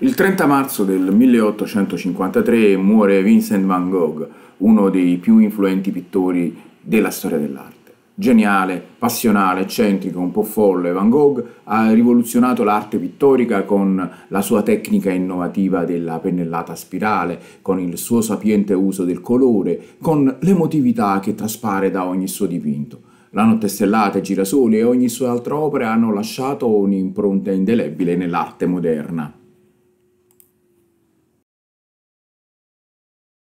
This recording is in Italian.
Il 30 marzo del 1853 muore Vincent van Gogh, uno dei più influenti pittori della storia dell'arte. Geniale, passionale, eccentrico, un po' folle, Van Gogh ha rivoluzionato l'arte pittorica con la sua tecnica innovativa della pennellata spirale, con il suo sapiente uso del colore, con l'emotività che traspare da ogni suo dipinto. La notte stellata, i girasoli e ogni sua altra opera hanno lasciato un'impronta indelebile nell'arte moderna.